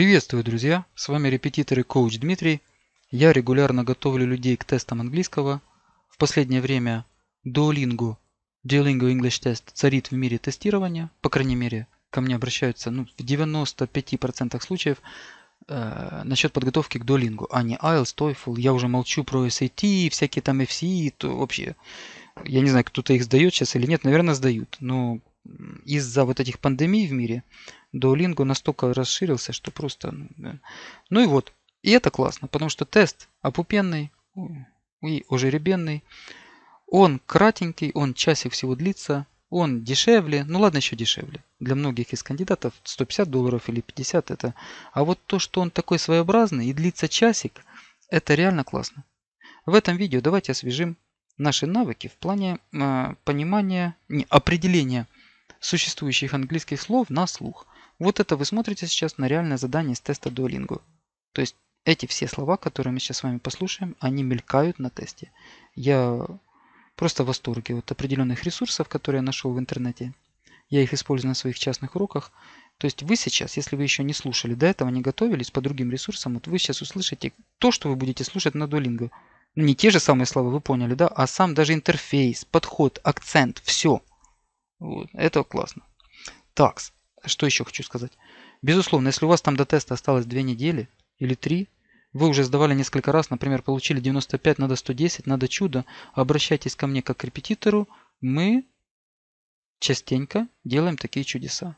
Приветствую, друзья! С вами репетитор и коуч Дмитрий. Я регулярно готовлю людей к тестам английского. В последнее время Duolingo, Duolingo English Test царит в мире тестирования. По крайней мере, ко мне обращаются ну, в 95% случаев э, насчет подготовки к Duolingo, а не IELTS, TOEFL. Я уже молчу про SAT, всякие там FCE, то вообще... Я не знаю, кто-то их сдает сейчас или нет, наверное, сдают. Но из-за вот этих пандемий в мире Duolingo настолько расширился, что просто... Ну, да. Ну и вот. И это классно, потому что тест опупенный и ожеребенный. Он кратенький, он часик всего длится, он дешевле, ну ладно, еще дешевле. Для многих из кандидатов 150 долларов или 50 это. А вот то, что он такой своеобразный и длится часик, это реально классно. В этом видео давайте освежим наши навыки в плане э, понимания, не, определения существующих английских слов на слух. Вот это вы смотрите сейчас на реальное задание из теста Duolingo. То есть эти все слова, которые мы сейчас с вами послушаем, они мелькают на тесте. Я просто в восторге от определенных ресурсов, которые я нашел в интернете. Я их использую на своих частных уроках. То есть вы сейчас, если вы еще не слушали до этого, не готовились по другим ресурсам, вот вы сейчас услышите то, что вы будете слушать на Duolingo. Ну, не те же самые слова, вы поняли, да? А сам даже интерфейс, подход, акцент, все. Вот, это классно. Такс. Что еще хочу сказать? Безусловно, если у вас там до теста осталось 2 недели или 3, вы уже сдавали несколько раз, например, получили 95, надо 110, надо чудо, обращайтесь ко мне как к репетитору, мы частенько делаем такие чудеса.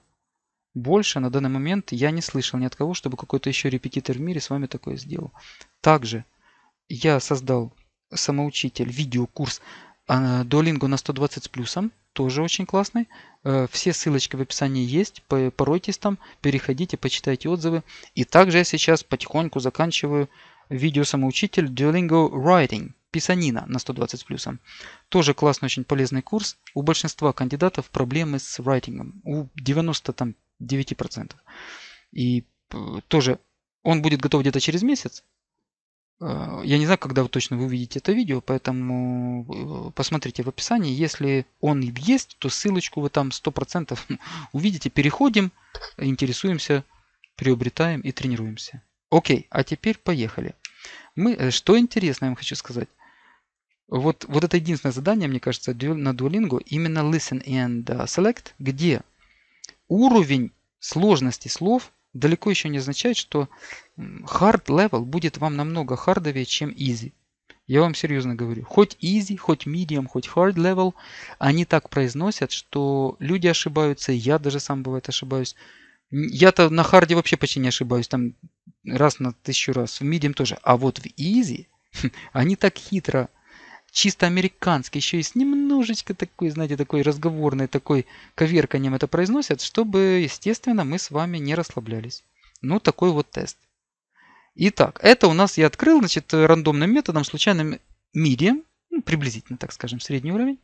Больше на данный момент я не слышал ни от кого, чтобы какой-то еще репетитор в мире с вами такое сделал. Также я создал самоучитель, видеокурс а, Duolingo на 120 с плюсом, тоже очень классный. Э, все ссылочки в описании есть, поройтесь там, переходите, почитайте отзывы. И также я сейчас потихоньку заканчиваю видео самоучитель Duolingo Writing, писанина на 120 с плюсом. Тоже классный, очень полезный курс. У большинства кандидатов проблемы с райтингом, у 99%. И э, тоже он будет готов где-то через месяц, Э, я не знаю, когда вы точно вы увидите это видео, поэтому э, посмотрите в описании. Если он есть, то ссылочку вы там 100% увидите. Переходим, интересуемся, приобретаем и тренируемся. Окей, а теперь поехали. Мы, э, что интересно, я вам хочу сказать. Вот, вот это единственное задание, мне кажется, на Duolingo, именно Listen and Select, где уровень сложности слов – далеко еще не означает, что hard level будет вам намного хардовее, чем easy. Я вам серьезно говорю. Хоть easy, хоть medium, хоть hard level, они так произносят, что люди ошибаются, я даже сам бывает ошибаюсь. Я-то на харде вообще почти не ошибаюсь, там раз на тысячу раз, в medium тоже. А вот в easy они так хитро чисто американский, еще и с немножечко такой, знаете, такой разговорный такой коверканием это произносят, чтобы, естественно, мы с вами не расслаблялись. Ну, такой вот тест. Итак, это у нас я открыл, значит, рандомным методом, случайным медием, ну, приблизительно, так скажем, средний уровень.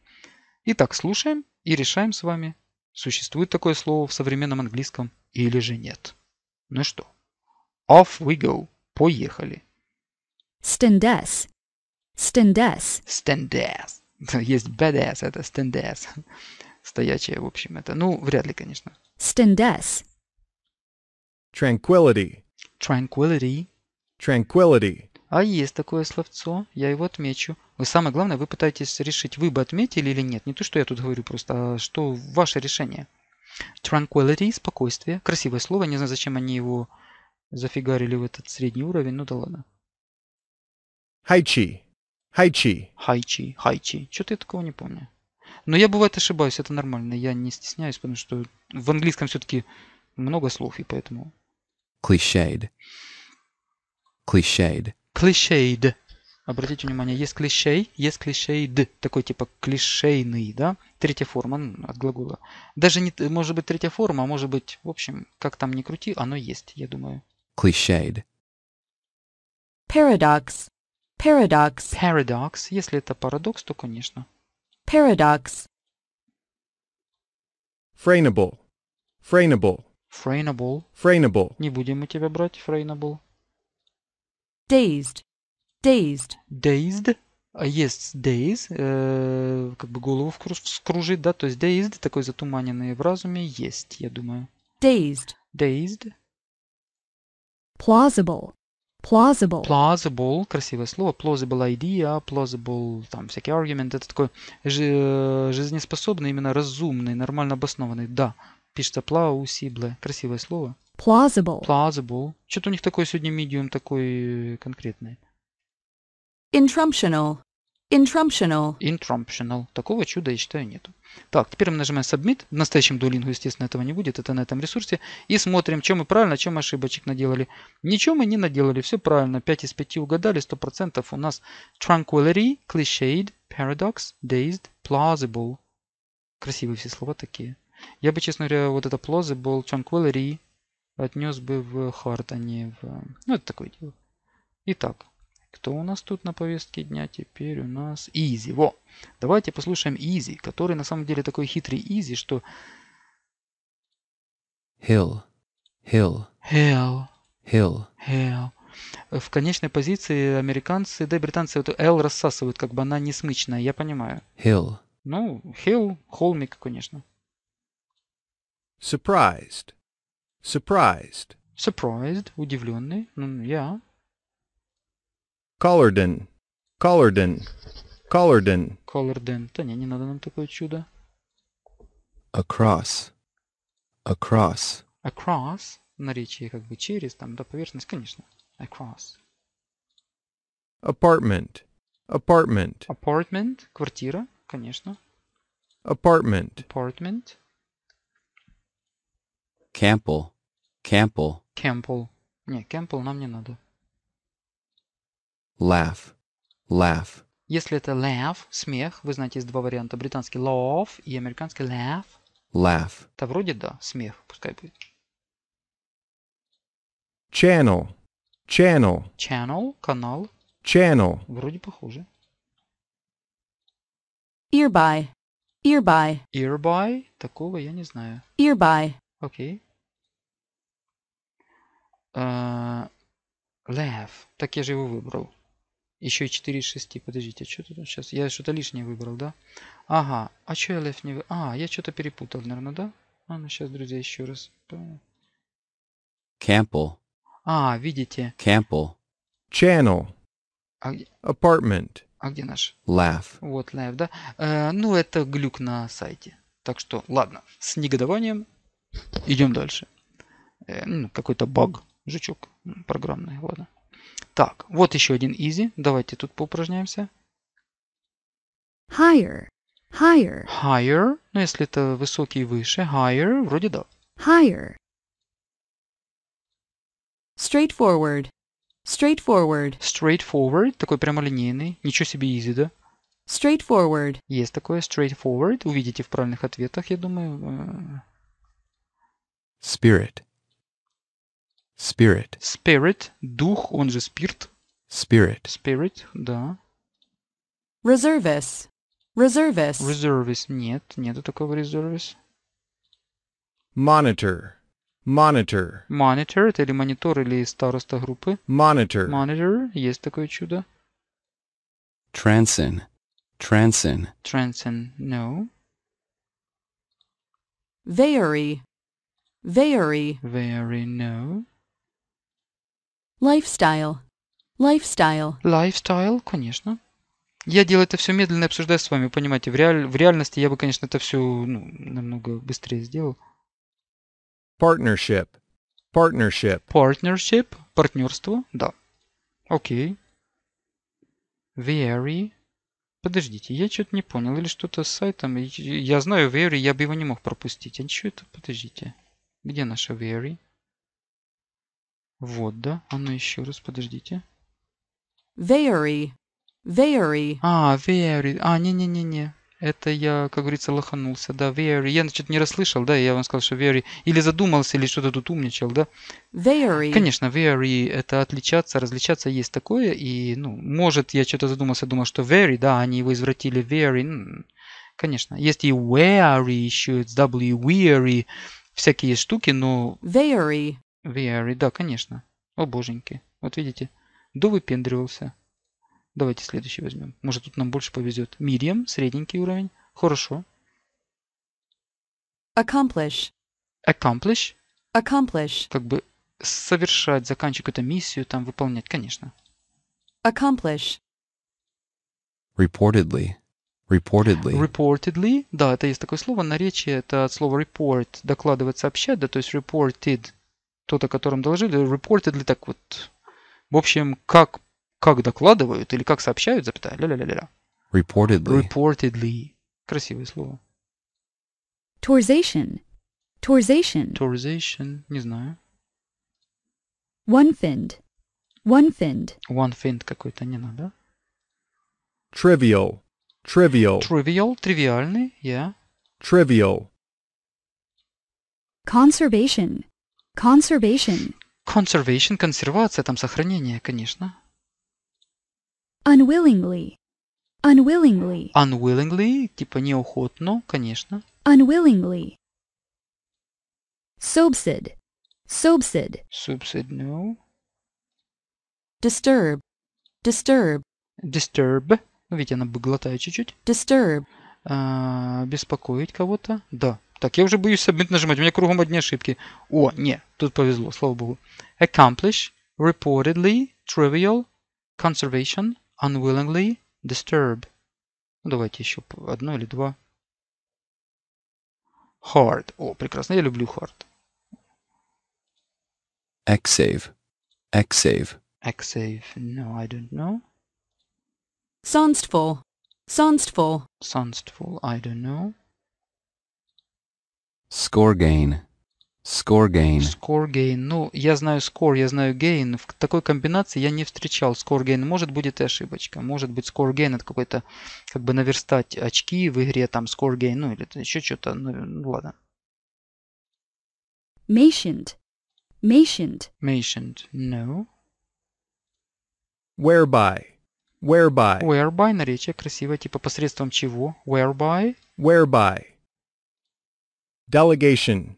Итак, слушаем и решаем с вами, существует такое слово в современном английском или же нет. Ну что, off we go, поехали. Stand Стендес. Стендес. Есть badass, это Стендес, Стоячая, в общем, это. Ну, вряд ли, конечно. Стендес. Tranquility. Tranquility. Tranquility. А есть такое словцо, я его отмечу. Вы самое главное, вы пытаетесь решить, вы бы отметили или нет. Не то, что я тут говорю просто, а что ваше решение. Tranquility, спокойствие. Красивое слово, не знаю, зачем они его зафигарили в этот средний уровень, ну да ладно. Хайчи. Хайчи. Хайчи, хайчи. Что-то я такого не помню. Но я бывает ошибаюсь, это нормально. Я не стесняюсь, потому что в английском все-таки много слов, и поэтому... Клишейд. Клишейд. Клишейд. Обратите внимание, есть клишей, есть клишейд. Такой типа клишейный, да? Третья форма от глагола. Даже не, может быть, третья форма, а может быть, в общем, как там ни крути, оно есть, я думаю. Клишейд. Paradox. Paradox. Paradox. Если это парадокс, то, конечно. Paradox. Frainable. Frainable. Frainable. Frainable. Не будем мы тебя брать, Frainable. Dazed. Dazed. Dazed. А есть days, э, как бы голову вскружить, да, то есть dazed, такой затуманенный в разуме, есть, я думаю. Dazed. Dazed. Plausible plausible. Plausible, красивое слово, plausible idea, plausible, там всякий argument, это такой э, жизнеспособный, именно разумный, нормально обоснованный, да. Пишется plausible, красивое слово. Plausible. Plausible. Что-то у них такой сегодня медиум такой конкретный. Intruptional. Intrumptional. Intrumptional. Такого чуда, я считаю, нету. Так, теперь мы нажимаем Submit. В настоящем дуалингу, естественно, этого не будет. Это на этом ресурсе. И смотрим, чем мы правильно, чем ошибочек наделали. Ничего мы не наделали. Все правильно. 5 из 5 угадали. 100% у нас Tranquility, Cliched, Paradox, Dazed, Plausible. Красивые все слова такие. Я бы, честно говоря, вот это Plausible, Tranquility отнес бы в Hard, а не в... Ну, это такое дело. Итак, кто у нас тут на повестке дня теперь у нас? Изи, во! Давайте послушаем Изи, который на самом деле такой хитрый Изи, что... Hill, hill, hill, hill, hill. В конечной позиции американцы, да и британцы эту L рассасывают, как бы она не смычная, я понимаю. Hill. Ну, hill, холмик, конечно. Surprised. Surprised. Surprised, удивленный. Ну, я. Колорден. Колорден. Колорден. Колорден. Да не, не надо нам такое чудо. Across. Across. Across. Наречие как бы через, там, до поверхности, конечно. Across. Apartment. Apartment. Apartment. Квартира, конечно. Apartment. Apartment. Campbell. Campbell. Campbell. Не, Campbell нам не надо. Laugh. Laugh. Если это laugh, смех, вы знаете, есть два варианта. Британский laugh и американский laugh. Laugh. Это вроде да, смех, пускай будет. Channel. Channel. Channel, канал. Channel. Вроде похоже. Earby. Earby. Earby? Такого я не знаю. Earby. Окей. Okay. Э, uh, laugh. Так я же его выбрал. Еще и 4 из 6. Подождите, а что тут сейчас? Я что-то лишнее выбрал, да? Ага, а что я лев не выбрал? А, я что-то перепутал, наверное, да? А, ну сейчас, друзья, еще раз. Campbell. А, видите. Campbell. Channel. А где? Apartment. А где наш? Laugh. Вот, laugh, да? Э, ну, это глюк на сайте. Так что, ладно, с негодованием идем дальше. Э, ну, какой-то баг, жучок программный, ладно. Так, вот еще один easy. Давайте тут поупражняемся. Higher. Higher. Higher. Ну, если это высокий и выше. Higher. Вроде да. Higher. Straightforward. Straightforward. Straightforward. Такой прямолинейный. Ничего себе easy, да? Straightforward. Есть такое straightforward. Увидите в правильных ответах, я думаю. Э. Spirit. Spirit. Spirit. Дух, он же спирт. Spirit. Spirit, да. Reservice. Reservice. Reservice. Нет, нету такого reservice. Monitor. Monitor. Monitor, это или монитор, или староста группы. Monitor. Monitor, есть такое чудо. Transin. Transin. Transin, no. Vary. Vary. Vary, no. Lifestyle. Lifestyle. Lifestyle, конечно. Я делаю это все медленно и обсуждаю с вами, понимаете. В, реаль... в реальности я бы, конечно, это все ну, намного быстрее сделал. Partnership. Partnership. Partnership. Партнерство, да. Окей. Very. Подождите, я что-то не понял. Или что-то с сайтом. Я знаю Very, я бы его не мог пропустить. А что это? Подождите. Где наша Very? Вот, да? А ну еще раз, подождите. Very. Very. А, very. А, не-не-не-не. Это я, как говорится, лоханулся. Да, very. Я, значит, не расслышал, да, я вам сказал, что very. Или задумался, или что-то тут умничал, да? Very. Конечно, very – это отличаться, различаться есть такое. И, ну, может, я что-то задумался, думал, что very, да, они его извратили very. Конечно. Есть и weary еще, it's w, weary. Всякие штуки, но... Very. VR, e, да, конечно. О боженьки. Вот видите, до выпендривался. Давайте следующий возьмем. Может тут нам больше повезет. Мирием, средненький уровень. Хорошо. Accomplish. Accomplish. Accomplish. Как бы совершать, заканчивать какую миссию, там выполнять, конечно. Accomplish. Reportedly. Reportedly. Reportedly. Да, это есть такое слово. наречие, это от слова report. Докладывать, сообщать. Да, то есть reported тот, о котором доложили, reportedly так вот. В общем, как, как докладывают или как сообщают, запятая, ля-ля-ля-ля. Reportedly. Reportedly. Красивое слово. Torzation. Torzation. Torzation. Не знаю. One-finned. One-finned. One-finned какой-то, не надо. Trivial. Trivial. Trivial. Тривиальный, yeah. Trivial. Conservation. Conservation. Conservation, консервация, там сохранение, конечно. Unwillingly. Unwillingly. Unwillingly, типа неохотно, конечно. Unwillingly. Subsid. Subsid. Subsid, no. Disturb. Disturb. Disturb. Ну, видите, она бы глотает чуть-чуть. Disturb. А, беспокоить кого-то? Да. Так, я вже боюсь submit нажимать, у меня кругом одни ошибки. О, не, тут повезло, слава богу. Accomplish reportedly trivial conservation unwillingly disturb. Ну, давайте еще одно или два. Hard. О, прекрасно, я люблю hard. X X save. save. X save. No, I don't know. Sunstful. Sunstful. Sunstful, I don't know. Score gain. Score gain. Score gain. Ну, я знаю score, я знаю gain. В такой комбинации я не встречал score gain. Может, будет ошибочка. Может быть, score gain это какой-то, как бы наверстать очки в игре, там, score gain, ну, или еще что-то. Ну, ну, ладно. Matient. Matient. Matient. No. Whereby. Whereby. Whereby наречие красивое, типа посредством чего? Whereby. Whereby. Delegation.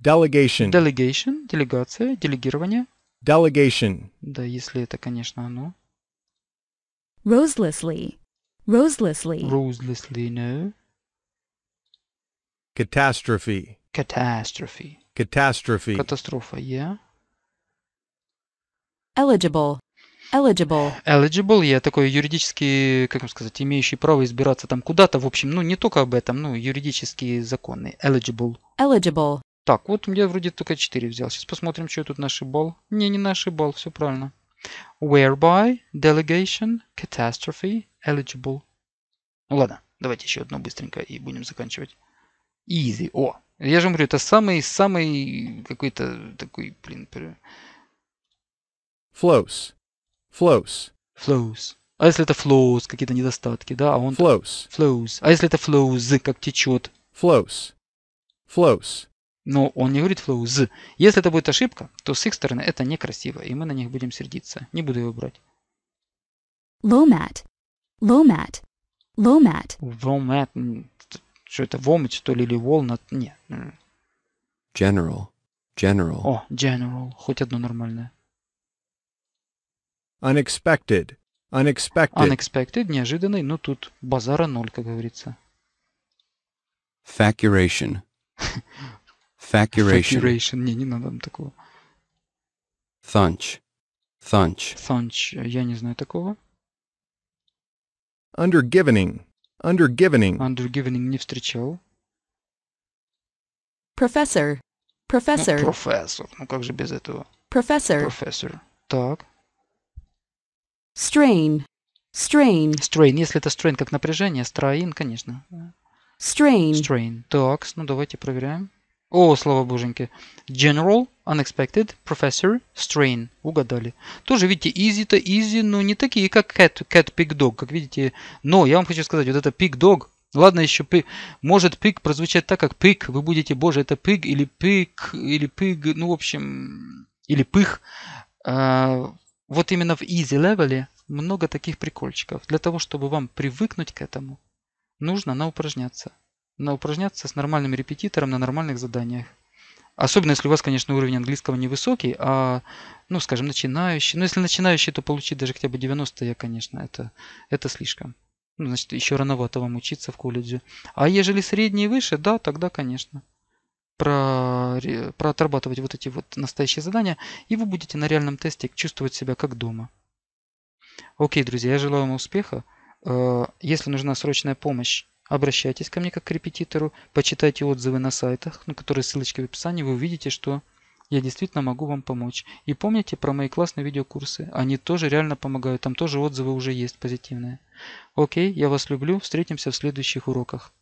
Delegation. Delegation. Делегация. Делегирование. Delegation. Да, если это, конечно, оно. Roselessly. Roselessly. Roselessly, no. Catastrophe. Catastrophe. Catastrophe. Катастрофа, yeah. Eligible. Eligible. Eligible, я такой юридически, как вам сказать, имеющий право избираться там куда-то, в общем, ну не только об этом, ну юридически законный. Eligible. Eligible. Так, вот у меня вроде только 4 взял. Сейчас посмотрим, что тут тут нашибал. Не, не нашибал, все правильно. Whereby, delegation, catastrophe, eligible. Ну ладно, давайте еще одно быстренько и будем заканчивать. Easy. О, я же говорю, это самый-самый какой-то такой, блин, Flows. Flows. Flows. А если это flows, какие-то недостатки, да? А он... Flows. Flows. А если это flows, как течет? Flows. Flows. Но он не говорит flows. Если это будет ошибка, то с их стороны это некрасиво, и мы на них будем сердиться. Не буду его брать. Lomat. Lomat. Lomat. Воmat. Что это, vomit, что ли, или walnut? Нет. General. General. О, general. Хоть одно нормальное. Unexpected. Unexpected. Unexpected, неожиданный, но тут базара ноль, как говорится. Facuration. Facuration. Facuration. Не, не надо такого. Thunch. Thunch. Thunch. Я не знаю такого. Undergivening. Undergivening. Undergivening не встречал. Professor, professor, Ну, профессор. Ну как же без этого? Professor, professor, Так. Strain. Strain. Strain. Если это strain как напряжение, strain, конечно. Strain. Strain. Так, ну давайте проверяем. О, слава боженьки. General, unexpected, professor, strain. Угадали. Тоже, видите, easy-то easy, но не такие, как cat, cat, pig, dog. Как видите, но я вам хочу сказать, вот это pig, dog, Ладно, еще пик. Может пик прозвучать так, как пик. Вы будете, боже, это пик или пик, или пиг, ну, в общем, или пых. А, вот именно в easy левеле много таких прикольчиков. Для того, чтобы вам привыкнуть к этому, нужно наупражняться. Наупражняться с нормальным репетитором на нормальных заданиях. Особенно, если у вас, конечно, уровень английского невысокий, а, ну, скажем, начинающий. Ну, если начинающий, то получить даже хотя бы 90, я, конечно, это, это слишком. Ну, значит, еще рановато вам учиться в колледже. А ежели средний и выше, да, тогда, конечно про, про отрабатывать вот эти вот настоящие задания, и вы будете на реальном тесте чувствовать себя как дома. Окей, друзья, я желаю вам успеха. Э, если нужна срочная помощь, обращайтесь ко мне как к репетитору, почитайте отзывы на сайтах, на которые ссылочки в описании, вы увидите, что я действительно могу вам помочь. И помните про мои классные видеокурсы, они тоже реально помогают, там тоже отзывы уже есть позитивные. Окей, я вас люблю, встретимся в следующих уроках.